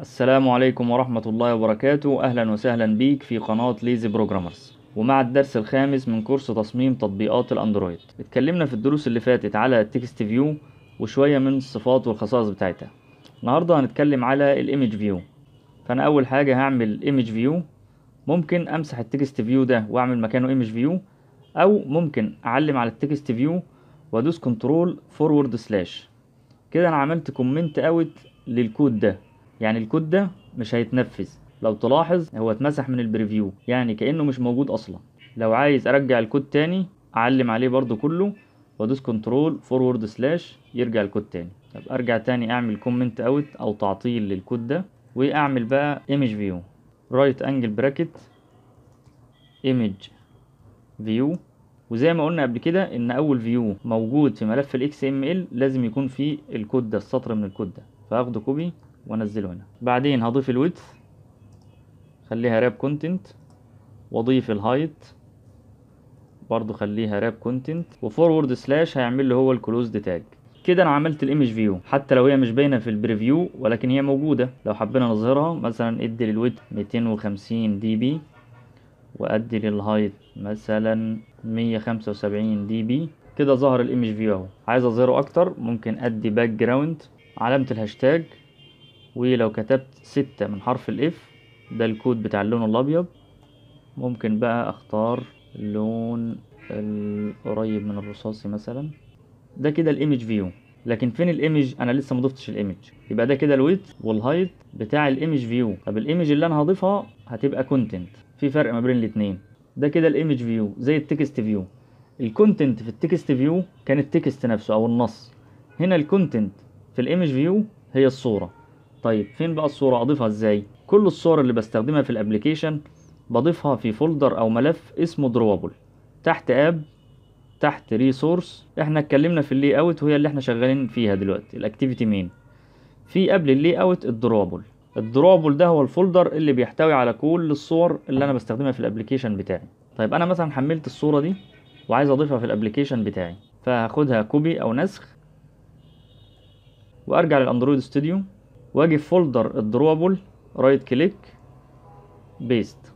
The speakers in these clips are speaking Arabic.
السلام عليكم ورحمة الله وبركاته أهلا وسهلا بيك في قناة ليزي بروجرامرز ومع الدرس الخامس من كورس تصميم تطبيقات الاندرويد اتكلمنا في الدروس اللي فاتت على التكست فيو وشوية من الصفات والخصائص بتاعتها النهاردة هنتكلم على الايمج فيو فأنا أول حاجة هعمل ايمج فيو ممكن أمسح التكست فيو ده وأعمل مكانه ايمج فيو أو ممكن أعلم على التكست فيو وأدوس كنترول فورورد سلاش كده أنا عملت كومنت أوت للكود ده يعني الكود ده مش هيتنفذ لو تلاحظ هو اتمسح من البريفيو يعني كأنه مش موجود أصلا لو عايز أرجع الكود تاني أعلم عليه برضو كله وأدوس كنترول فورورد سلاش يرجع الكود تاني طب أرجع تاني أعمل كومنت أوت أو تعطيل للكود ده وأعمل بقى ايمج فيو رايت انجل براكت ايمج فيو وزي ما قلنا قبل كده ان اول فيو موجود في ملف الاكس ام ال لازم يكون فيه الكود ده السطر من الكود ده فاخده كوبي وانزله هنا بعدين هضيف الويدث خليها راب كونتنت واضيف الهايت برضو خليها راب كونتنت وفورورد سلاش هيعمل له هو الكلوزد تاج كده انا عملت الايمج فيو حتى لو هي مش باينه في البريفيو ولكن هي موجوده لو حبينا نظهرها مثلا ادي للويت 250 دي بي وادي للهايت مثلا 175 دي بي كده ظهر الايمج فيو اهو عايز اظهره اكتر ممكن ادي باك جراوند علامه الهاشتاج ولو كتبت ستة من حرف الاف ده الكود بتاع اللون الابيض ممكن بقى اختار اللون القريب من الرصاصي مثلا ده كده الايمج فيو لكن فين الايمج انا لسه مضفتش الايمج يبقى ده كده الويت والهايت بتاع الايمج فيو طب الايمج اللي انا هضيفها هتبقى كونتنت في فرق ما بين الاثنين ده كده الايمج فيو زي التكست فيو الكونتنت في التكست فيو كان التكست نفسه او النص هنا الكونتنت في الايمج فيو هي الصوره طيب فين بقى الصورة اضيفها ازاي كل الصور اللي بستخدمها في الابليكيشن بضيفها في فولدر او ملف اسمه دروبل تحت اب تحت ريسورس احنا اتكلمنا في اللي اوت وهي اللي احنا شغالين فيها دلوقتي الاكتيفيتي مين في قبل اللي اوت الدروبل الدروبل ده هو الفولدر اللي بيحتوي على كل الصور اللي انا بستخدمها في الابليكيشن بتاعي طيب انا مثلا حملت الصورة دي وعايز اضيفها في الابليكيشن بتاعي فهاخدها كوبي او نسخ وارجع للاندرويد ستوديو واجي في فولدر الدروبل رايت كليك بيست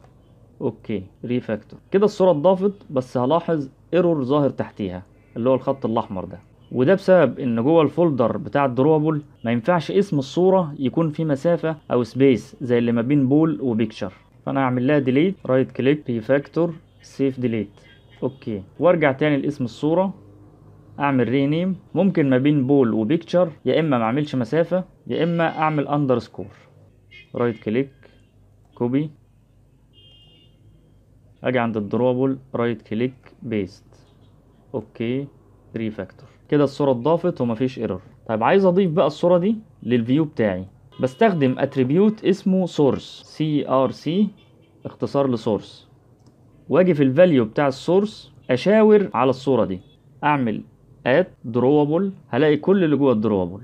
اوكي ريفاكتور كده الصوره اتضافت بس هلاحظ ايرور ظاهر تحتيها اللي هو الخط الاحمر ده وده بسبب ان جوه الفولدر بتاع الدروبل ما ينفعش اسم الصوره يكون في مسافه او سبيس زي اللي ما بين بول وبيكتشر فانا هعمل لها ديليت رايت كليك ريفاكتور سيف ديليت اوكي وارجع تاني لاسم الصوره اعمل رينيم ممكن ما بين بول وبيكتشر يا اما ما اعملش مسافه يا اما اعمل اندرسكور رايت كليك كوبي اجي عند الدروبل رايت كليك بيست اوكي ري فاكتور كده الصوره اتضافت ومفيش ايرور طيب عايز اضيف بقى الصوره دي للفيو بتاعي بستخدم اتريبيوت اسمه سورس سي ار سي اختصار لسورس واجي في الفاليو بتاع السورس اشاور على الصوره دي اعمل ات دروبل هلاقي كل اللي جوه الدروبل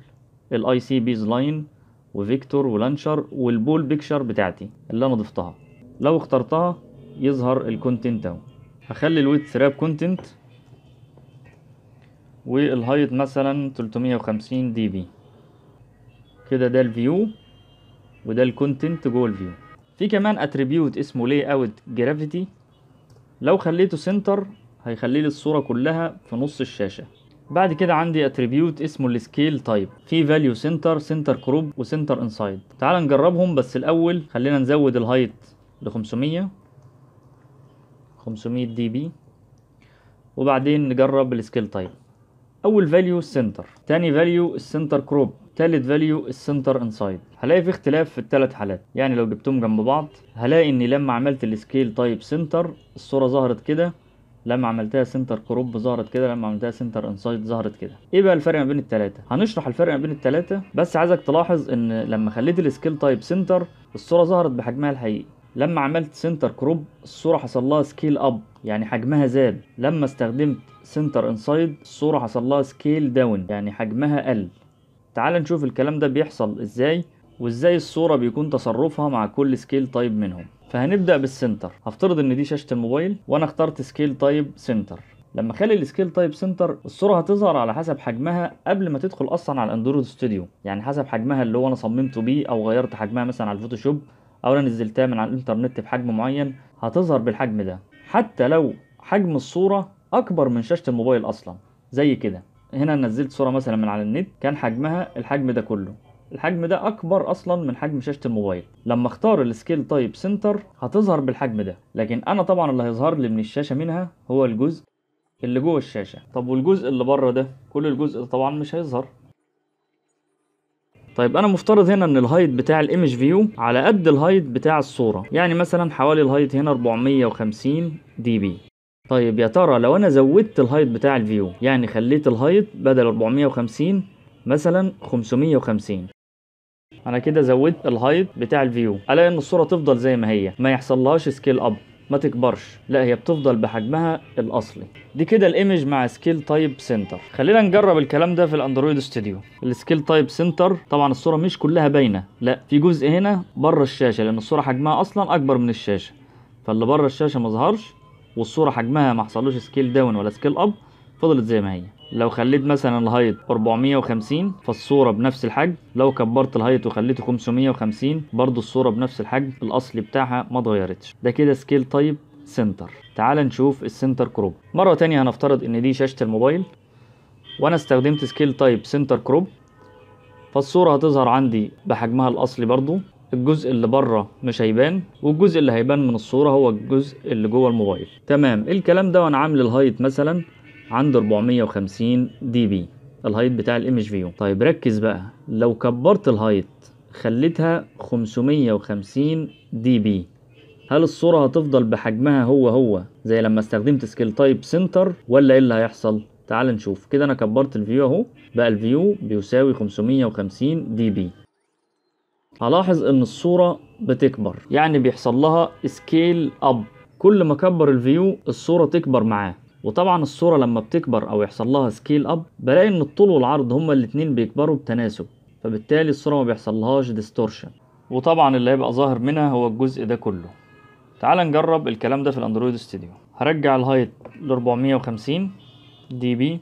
الاي سي بيز لاين وفيكتور ولانشر والبول بيكشر بتاعتي اللي انا ضفتها لو اخترتها يظهر الكونتنت اهو هخلي الويت سراب كونتنت والهايت مثلا 350 دي بي كده ده الفيو وده الكونتنت جوه الفيو في كمان اتريبيوت اسمه لي اوت جرافيتي لو خليته سنتر هيخلي لي الصوره كلها في نص الشاشه بعد كده عندي اتريبيوت اسمه السكيل تايب في فاليو سنتر سنتر كروب وسنتر انسايد تعال نجربهم بس الاول خلينا نزود الهايت ل 500 500 دي بي وبعدين نجرب السكيل تايب اول فاليو السنتر تاني فاليو السنتر كروب تالت فاليو السنتر انسايد هلاقي في اختلاف في الثلاث حالات يعني لو جبتهم جنب بعض هلاقي اني لما عملت السكيل تايب سنتر الصوره ظهرت كده لما عملتها سنتر كروب ظهرت كده لما عملتها سنتر انسايد ظهرت كده ايه بقى الفرق ما بين الثلاثه هنشرح الفرق ما بين الثلاثه بس عايزك تلاحظ ان لما خليت السكيل تايب سنتر الصوره ظهرت بحجمها الحقيقي لما عملت سنتر كروب الصوره حصل لها سكيل اب يعني حجمها زاد لما استخدمت سنتر انسايد الصوره حصل لها سكيل داون يعني حجمها قل تعال نشوف الكلام ده بيحصل ازاي وازاي الصوره بيكون تصرفها مع كل سكيل تايب منهم فهنبدأ بالسنتر هفترض ان دي شاشة الموبايل وانا اخترت سكيل تايب سنتر لما اخلي السكيل تايب سنتر الصوره هتظهر على حسب حجمها قبل ما تدخل اصلا على الاندرويد ستوديو يعني حسب حجمها اللي هو انا صممته بيه او غيرت حجمها مثلا على الفوتوشوب او انا نزلتها من على الانترنت بحجم معين هتظهر بالحجم ده حتى لو حجم الصوره اكبر من شاشه الموبايل اصلا زي كده هنا نزلت صوره مثلا من على النت كان حجمها الحجم ده كله الحجم ده اكبر اصلا من حجم شاشه الموبايل لما اختار السكيل تايب سنتر هتظهر بالحجم ده لكن انا طبعا اللي هيظهر لي من الشاشه منها هو الجزء اللي جوه الشاشه طب والجزء اللي بره ده كل الجزء ده طبعا مش هيظهر طيب انا مفترض هنا ان الهايت بتاع الايمج فيو على قد الهايت بتاع الصوره يعني مثلا حوالي الهايت هنا 450 دي بي طيب يا ترى لو انا زودت الهايت بتاع الفيو يعني خليت الهايت بدل 450 مثلا 550 انا كده زودت الهايت بتاع الفيو الاقي ان الصوره تفضل زي ما هي ما يحصلهاش سكيل اب ما تكبرش لا هي بتفضل بحجمها الاصلي دي كده الايمج مع سكيل تايب سنتر خلينا نجرب الكلام ده في الاندرويد ستوديو السكيل تايب سنتر طبعا الصوره مش كلها باينه لا في جزء هنا بره الشاشه لان الصوره حجمها اصلا اكبر من الشاشه فاللي بره الشاشه ما ظهرش والصوره حجمها ما حصلوش سكيل داون ولا سكيل اب فضلت زي ما هي لو خليت مثلا الهايت 450 فالصورة بنفس الحجم لو كبرت الهايت وخليته 550 برضو الصورة بنفس الحجم الأصلي بتاعها ما اتغيرتش ده كده سكيل تايب سنتر تعال نشوف السنتر كروب مرة تانية هنفترض ان دي شاشة الموبايل وانا استخدمت سكيل تايب سنتر كروب فالصورة هتظهر عندي بحجمها الأصلي برضو الجزء اللي بره مش هيبان والجزء اللي هيبان من الصورة هو الجزء اللي جوه الموبايل تمام إيه الكلام ده وانا عامل الهايت مثلا عنده 450 دي بي الهايت بتاع الايمج فيو طيب ركز بقى لو كبرت الهايت خليتها 550 دي بي هل الصورة هتفضل بحجمها هو هو زي لما استخدمت سكيل تايب سنتر ولا ايه اللي هيحصل تعال نشوف كده انا كبرت الفيو اهو بقى الفيو بيساوي 550 دي بي هلاحظ ان الصورة بتكبر يعني بيحصل لها سكيل اب كل ما اكبر الفيو الصورة تكبر معاه وطبعا الصورة لما بتكبر أو يحصل لها سكيل أب بلاقي إن الطول والعرض هما الاتنين بيكبروا بتناسب فبالتالي الصورة ما بيحصلهاش ديستورشن وطبعا اللي هيبقى ظاهر منها هو الجزء ده كله تعال نجرب الكلام ده في الاندرويد ستوديو هرجع الهايت ل 450 دي بي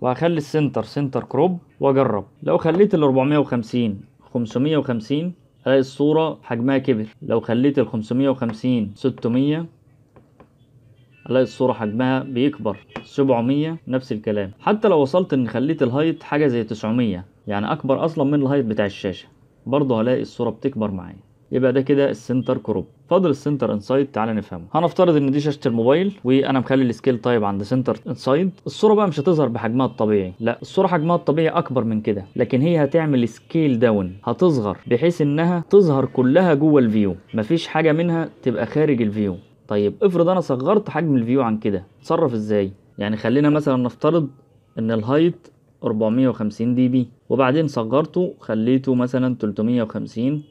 وهخلي السنتر سنتر كروب واجرب لو خليت ال 450 550 هلاقي الصورة حجمها كبر لو خليت ال 550 600 الاقي الصورة حجمها بيكبر 700 نفس الكلام حتى لو وصلت ان خليت الهايت حاجة زي 900 يعني اكبر اصلا من الهايت بتاع الشاشة برضه هلاقي الصورة بتكبر معايا يبقى ده كده السنتر كروب فاضل السنتر انسايد تعالى نفهمه هنفترض ان دي شاشه الموبايل وانا مخلي السكيل تايب عند سنتر انسايد الصوره بقى مش هتظهر بحجمها الطبيعي لا الصوره حجمها الطبيعي اكبر من كده لكن هي هتعمل سكيل داون هتصغر بحيث انها تظهر كلها جوه الفيو مفيش حاجه منها تبقى خارج الفيو طيب افرض انا صغرت حجم الفيو عن كده اتصرف ازاي يعني خلينا مثلا نفترض ان الهايت 450 دي بي وبعدين صغرته خليته مثلا 350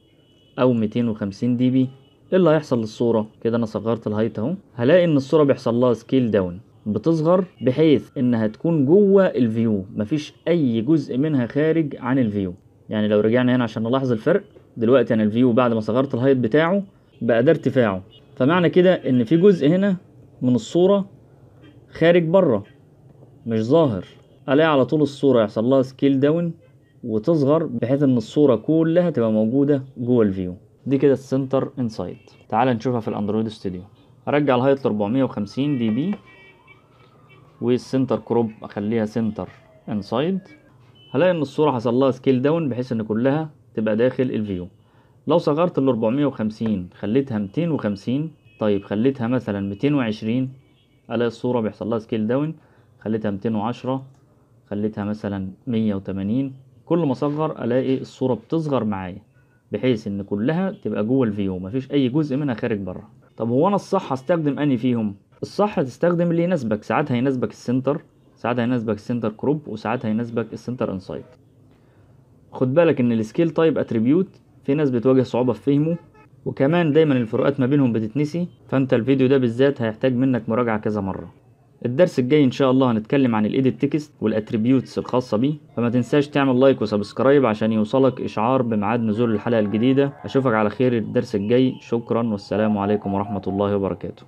او 250 دي بي ايه اللي هيحصل للصوره كده انا صغرت الهايت اهو هلاقي ان الصوره بيحصل لها سكيل داون بتصغر بحيث انها تكون جوه الفيو مفيش اي جزء منها خارج عن الفيو يعني لو رجعنا هنا عشان نلاحظ الفرق دلوقتي انا الفيو بعد ما صغرت الهايت بتاعه بقى ده ارتفاعه فمعنى كده ان في جزء هنا من الصورة خارج بره مش ظاهر الاقي على طول الصورة يحصل لها سكيل داون وتصغر بحيث ان الصورة كلها تبقى موجودة جوه الفيو دي كده السنتر انسايد تعال نشوفها في الاندرويد ستوديو هرجع الهايت ل 450 دي بي والسنتر كروب اخليها سنتر انسايد هلاقي ان الصورة حصل لها سكيل داون بحيث ان كلها تبقى داخل الفيو لو صغرت ال 450 خليتها 250 طيب خليتها مثلا 220 الاقي الصورة بيحصل لها سكيل داون خليتها 210 خليتها مثلا 180 كل ما اصغر الاقي الصورة بتصغر معايا بحيث ان كلها تبقى جوه الفيو مفيش اي جزء منها خارج بره طب هو انا الصح هستخدم اني فيهم الصح تستخدم اللي يناسبك ساعات هيناسبك السنتر ساعات هيناسبك السنتر كروب وساعات هيناسبك السنتر انسايد خد بالك ان السكيل تايب اتريبيوت في ناس بتواجه صعوبة في فهمه وكمان دايما الفروقات ما بينهم بتتنسي فانت الفيديو ده بالذات هيحتاج منك مراجعة كذا مرة الدرس الجاي ان شاء الله هنتكلم عن الايديت تكست والاتريبيوتس الخاصه بيه فما تنساش تعمل لايك وسبسكرايب عشان يوصلك اشعار بميعاد نزول الحلقه الجديده اشوفك على خير الدرس الجاي شكرا والسلام عليكم ورحمه الله وبركاته